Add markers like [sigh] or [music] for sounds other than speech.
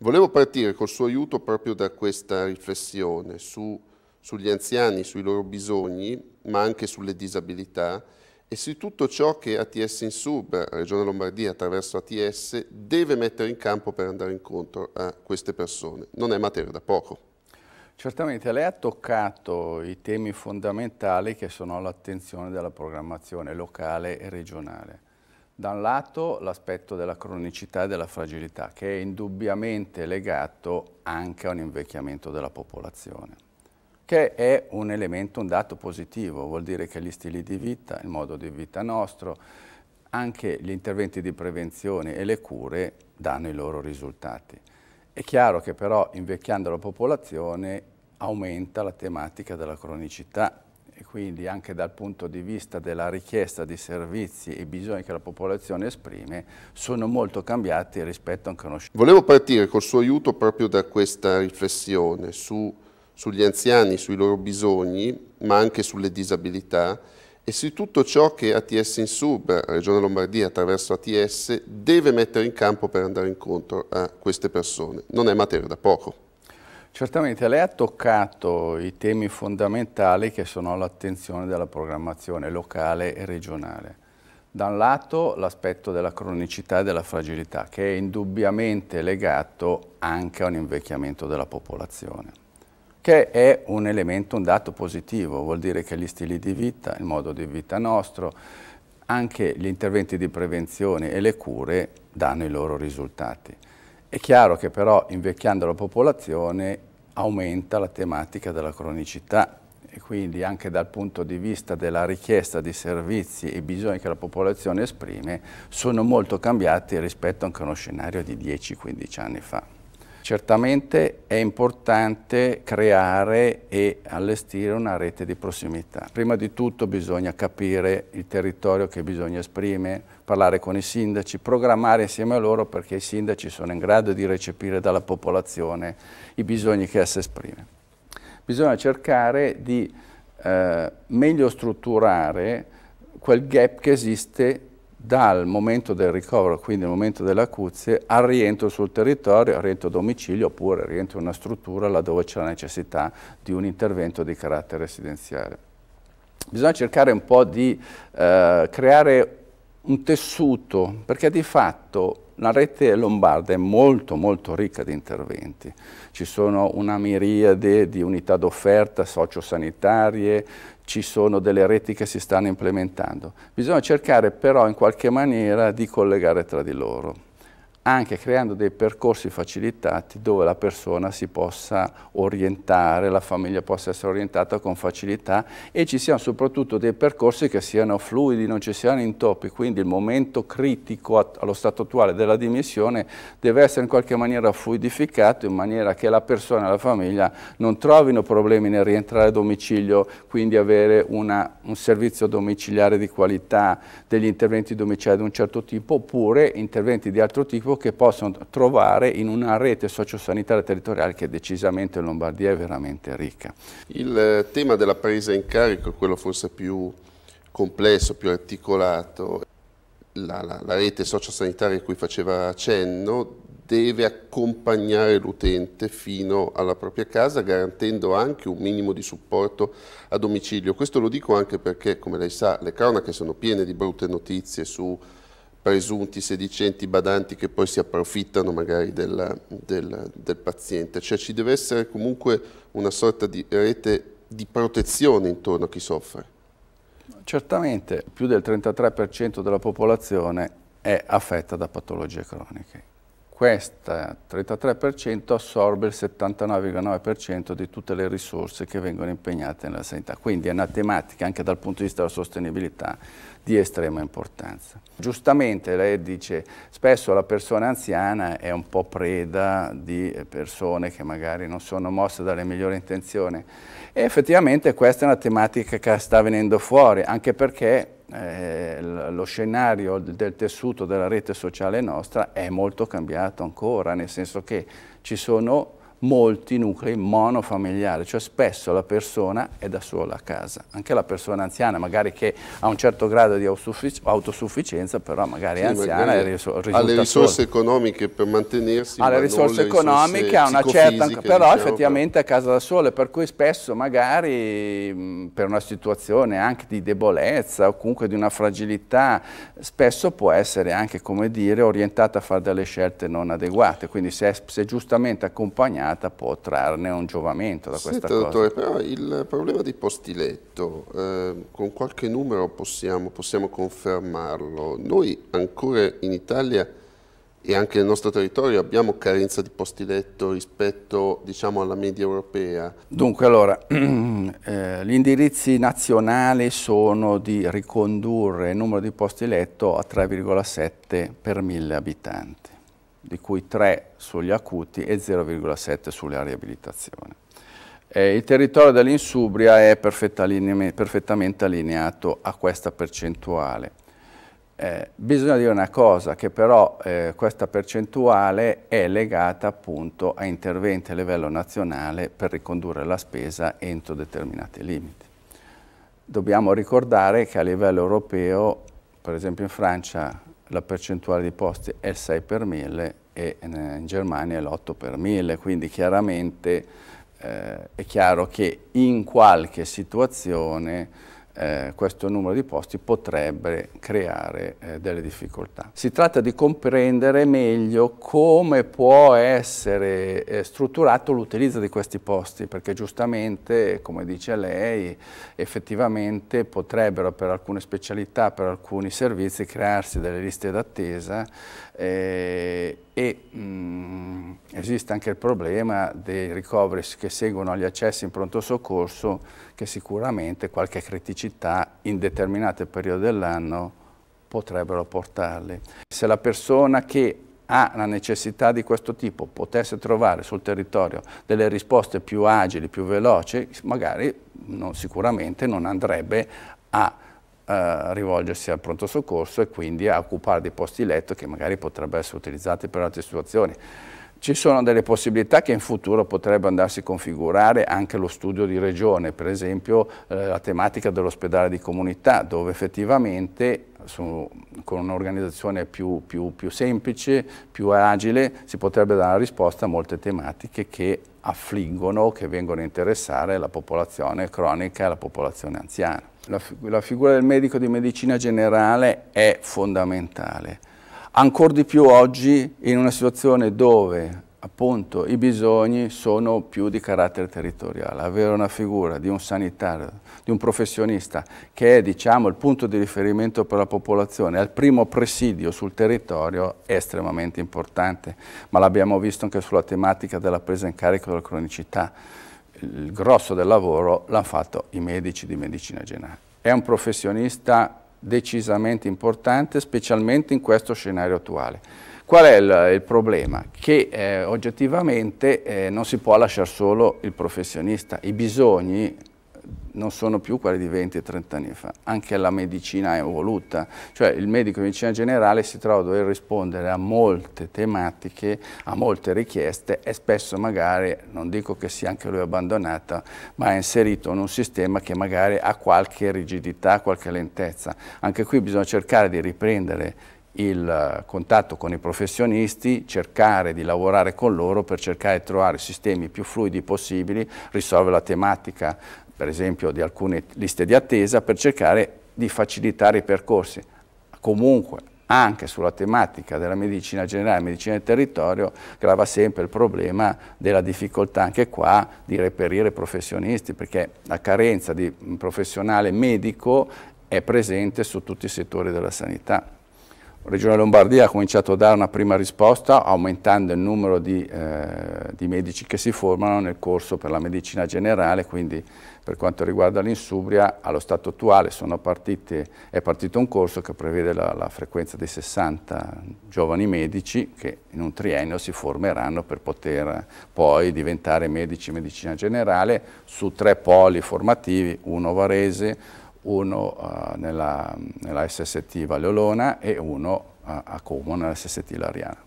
Volevo partire col suo aiuto proprio da questa riflessione su, sugli anziani, sui loro bisogni, ma anche sulle disabilità e su tutto ciò che ATS in Sub, Regione Lombardia, attraverso ATS, deve mettere in campo per andare incontro a queste persone. Non è materia da poco. Certamente, lei ha toccato i temi fondamentali che sono all'attenzione della programmazione locale e regionale. Da un lato l'aspetto della cronicità e della fragilità, che è indubbiamente legato anche a un invecchiamento della popolazione, che è un elemento, un dato positivo, vuol dire che gli stili di vita, il modo di vita nostro, anche gli interventi di prevenzione e le cure danno i loro risultati. È chiaro che però invecchiando la popolazione aumenta la tematica della cronicità e quindi anche dal punto di vista della richiesta di servizi e bisogni che la popolazione esprime sono molto cambiati rispetto a un conoscimento. Volevo partire col suo aiuto proprio da questa riflessione su, sugli anziani, sui loro bisogni, ma anche sulle disabilità e su tutto ciò che ATS in Sub, Regione Lombardia attraverso ATS, deve mettere in campo per andare incontro a queste persone. Non è materia da poco. Certamente lei ha toccato i temi fondamentali che sono all'attenzione della programmazione locale e regionale. Da un lato l'aspetto della cronicità e della fragilità, che è indubbiamente legato anche a un invecchiamento della popolazione, che è un elemento, un dato positivo, vuol dire che gli stili di vita, il modo di vita nostro, anche gli interventi di prevenzione e le cure danno i loro risultati. È chiaro che però invecchiando la popolazione aumenta la tematica della cronicità e quindi anche dal punto di vista della richiesta di servizi e bisogni che la popolazione esprime sono molto cambiati rispetto anche a uno scenario di 10-15 anni fa. Certamente è importante creare e allestire una rete di prossimità. Prima di tutto bisogna capire il territorio che bisogna esprimere, parlare con i sindaci, programmare insieme a loro perché i sindaci sono in grado di recepire dalla popolazione i bisogni che essa esprime. Bisogna cercare di eh, meglio strutturare quel gap che esiste dal momento del ricovero, quindi il momento dell'acuzie, al rientro sul territorio, al rientro a domicilio oppure al rientro in una struttura laddove c'è la necessità di un intervento di carattere residenziale. Bisogna cercare un po' di eh, creare un tessuto, perché di fatto la rete lombarda è molto molto ricca di interventi, ci sono una miriade di unità d'offerta sociosanitarie, ci sono delle reti che si stanno implementando. Bisogna cercare però in qualche maniera di collegare tra di loro anche creando dei percorsi facilitati dove la persona si possa orientare, la famiglia possa essere orientata con facilità e ci siano soprattutto dei percorsi che siano fluidi, non ci siano intoppi, quindi il momento critico allo stato attuale della dimissione deve essere in qualche maniera fluidificato in maniera che la persona e la famiglia non trovino problemi nel rientrare a domicilio, quindi avere una, un servizio domiciliare di qualità, degli interventi domiciliari di un certo tipo oppure interventi di altro tipo che possono trovare in una rete sociosanitaria territoriale che decisamente in Lombardia è veramente ricca. Il eh, tema della presa in carico è quello forse più complesso, più articolato. La, la, la rete sociosanitaria a cui faceva accenno deve accompagnare l'utente fino alla propria casa garantendo anche un minimo di supporto a domicilio. Questo lo dico anche perché, come lei sa, le cronache sono piene di brutte notizie su presunti sedicenti badanti che poi si approfittano magari della, della, del paziente, cioè ci deve essere comunque una sorta di rete di protezione intorno a chi soffre. Certamente più del 33% della popolazione è affetta da patologie croniche questo 33% assorbe il 79,9% di tutte le risorse che vengono impegnate nella sanità. Quindi è una tematica, anche dal punto di vista della sostenibilità, di estrema importanza. Giustamente lei dice, spesso la persona anziana è un po' preda di persone che magari non sono mosse dalle migliori intenzioni e effettivamente questa è una tematica che sta venendo fuori, anche perché eh, lo scenario del tessuto della rete sociale nostra è molto cambiato ancora, nel senso che ci sono molti nuclei monofamiliari, cioè spesso la persona è da sola a casa, anche la persona anziana magari che ha un certo grado di autosufficienza, però magari è sì, anziana e risulta Ha le risorse solo. economiche per mantenersi, ha le risorse economiche, ha una certa, però diciamo, effettivamente è a casa da sola, per cui spesso magari per una situazione anche di debolezza o comunque di una fragilità, spesso può essere anche, come dire, orientata a fare delle scelte non adeguate, quindi se, è, se è giustamente accompagnata insegnata può trarne un giovamento da questa Senta, cosa. dottore, però il problema di Postiletto, eh, con qualche numero possiamo, possiamo confermarlo. Noi ancora in Italia e anche nel nostro territorio abbiamo carenza di posti letto rispetto diciamo, alla media europea? Dunque allora, [clears throat] eh, gli indirizzi nazionali sono di ricondurre il numero di posti letto a 3,7 per mille abitanti di cui 3 sugli acuti e 0,7 sulle aree abilitazione. Eh, il territorio dell'Insubria è perfettamente allineato a questa percentuale. Eh, bisogna dire una cosa, che però eh, questa percentuale è legata appunto a interventi a livello nazionale per ricondurre la spesa entro determinati limiti. Dobbiamo ricordare che a livello europeo, per esempio in Francia la percentuale di posti è 6 per 1000 e eh, in Germania è l'8 per 1000, quindi chiaramente eh, è chiaro che in qualche situazione eh, questo numero di posti potrebbe creare eh, delle difficoltà. Si tratta di comprendere meglio come può essere eh, strutturato l'utilizzo di questi posti, perché giustamente, come dice lei, effettivamente potrebbero per alcune specialità, per alcuni servizi crearsi delle liste d'attesa eh, e mh, mm, esiste anche il problema dei ricoveri che seguono agli accessi in pronto soccorso che sicuramente qualche criticità capacità in determinate periodi dell'anno potrebbero portarli. Se la persona che ha una necessità di questo tipo potesse trovare sul territorio delle risposte più agili, più veloci, magari non, sicuramente non andrebbe a eh, rivolgersi al pronto soccorso e quindi a occupare dei posti letto che magari potrebbero essere utilizzati per altre situazioni. Ci sono delle possibilità che in futuro potrebbe andarsi a configurare anche lo studio di regione, per esempio eh, la tematica dell'ospedale di comunità, dove effettivamente su, con un'organizzazione più, più, più semplice, più agile, si potrebbe dare una risposta a molte tematiche che affliggono, che vengono a interessare la popolazione cronica e la popolazione anziana. La, la figura del medico di medicina generale è fondamentale ancora di più oggi in una situazione dove appunto i bisogni sono più di carattere territoriale. Avere una figura di un sanitario, di un professionista che è diciamo, il punto di riferimento per la popolazione, al primo presidio sul territorio è estremamente importante, ma l'abbiamo visto anche sulla tematica della presa in carico della cronicità. Il grosso del lavoro l'hanno fatto i medici di medicina generale. È un professionista decisamente importante, specialmente in questo scenario attuale. Qual è il, il problema? Che eh, oggettivamente eh, non si può lasciare solo il professionista, i bisogni non sono più quelle di 20 e 30 anni fa. Anche la medicina è evoluta, cioè il medico di medicina generale si trova a dover rispondere a molte tematiche, a molte richieste e spesso magari, non dico che sia anche lui abbandonata, ma è inserito in un sistema che magari ha qualche rigidità, qualche lentezza. Anche qui bisogna cercare di riprendere il eh, contatto con i professionisti, cercare di lavorare con loro per cercare di trovare sistemi più fluidi possibili, risolvere la tematica per esempio di alcune liste di attesa per cercare di facilitare i percorsi. Comunque anche sulla tematica della medicina generale, medicina del territorio, grava sempre il problema della difficoltà anche qua di reperire professionisti, perché la carenza di un professionale medico è presente su tutti i settori della sanità. Regione Lombardia ha cominciato a dare una prima risposta aumentando il numero di, eh, di, medici che si formano nel corso per la medicina generale, quindi per quanto riguarda l'insubria allo stato attuale partite, è partito un corso che prevede la, la, frequenza di 60 giovani medici che in un triennio si formeranno per poter poi diventare medici in medicina generale su tre poli formativi, uno varese, uno uh, nella, nella, SST Vallolona e uno uh, a Como nella SST Lariana.